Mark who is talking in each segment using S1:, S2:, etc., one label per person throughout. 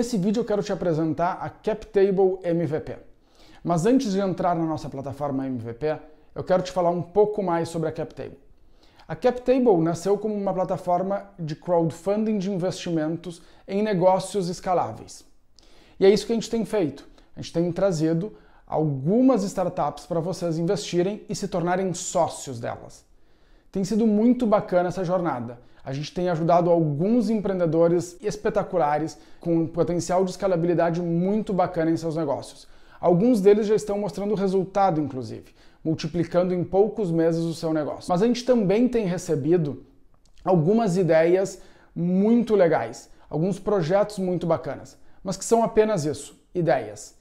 S1: nesse vídeo eu quero te apresentar a CapTable MVP. Mas antes de entrar na nossa plataforma MVP, eu quero te falar um pouco mais sobre a CapTable. A CapTable nasceu como uma plataforma de crowdfunding de investimentos em negócios escaláveis. E é isso que a gente tem feito. A gente tem trazido algumas startups para vocês investirem e se tornarem sócios delas. Tem sido muito bacana essa jornada. A gente tem ajudado alguns empreendedores espetaculares com um potencial de escalabilidade muito bacana em seus negócios. Alguns deles já estão mostrando resultado, inclusive, multiplicando em poucos meses o seu negócio. Mas a gente também tem recebido algumas ideias muito legais, alguns projetos muito bacanas, mas que são apenas isso, ideias.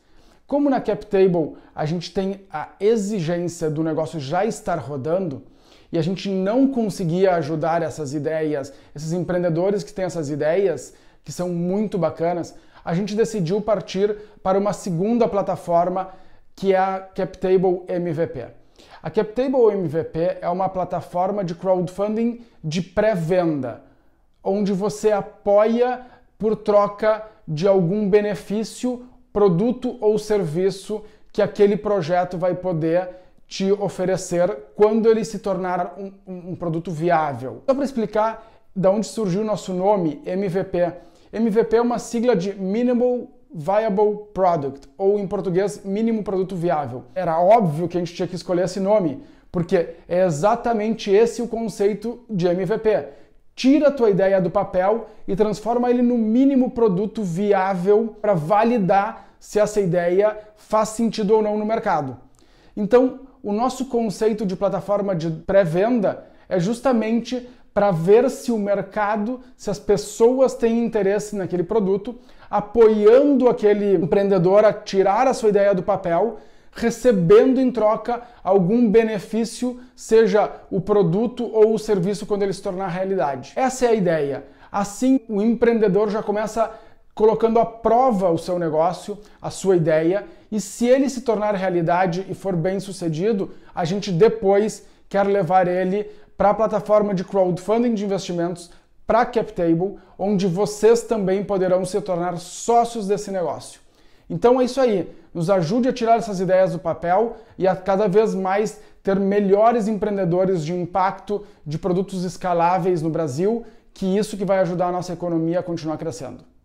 S1: Como na CapTable a gente tem a exigência do negócio já estar rodando, e a gente não conseguia ajudar essas ideias, esses empreendedores que têm essas ideias, que são muito bacanas, a gente decidiu partir para uma segunda plataforma que é a CapTable MVP. A CapTable MVP é uma plataforma de crowdfunding de pré-venda, onde você apoia por troca de algum benefício, produto ou serviço que aquele projeto vai poder te oferecer quando ele se tornar um, um, produto viável. Só para explicar de onde surgiu o nosso nome, MVP. MVP é uma sigla de Minimal Viable Product, ou em português, mínimo produto viável. Era óbvio que a gente tinha que escolher esse nome, porque é exatamente esse o conceito de MVP. Tira a tua ideia do papel e transforma ele no mínimo produto viável para validar se essa ideia faz sentido ou não no mercado. Então, o nosso conceito de plataforma de pré-venda é justamente para ver se o mercado, se as pessoas têm interesse naquele produto, apoiando aquele empreendedor a tirar a sua ideia do papel, recebendo em troca algum benefício, seja o produto ou o serviço quando ele se tornar realidade. Essa é a ideia. Assim, o empreendedor já começa colocando à prova o seu negócio, a sua ideia, e se ele se tornar realidade e for bem sucedido, a gente depois quer levar ele para a plataforma de crowdfunding de investimentos, para a CapTable, onde vocês também poderão se tornar sócios desse negócio. Então é isso aí. Nos ajude a tirar essas ideias do papel e a cada vez mais ter melhores empreendedores de impacto de produtos escaláveis no Brasil, que isso que vai ajudar a nossa economia a continuar crescendo.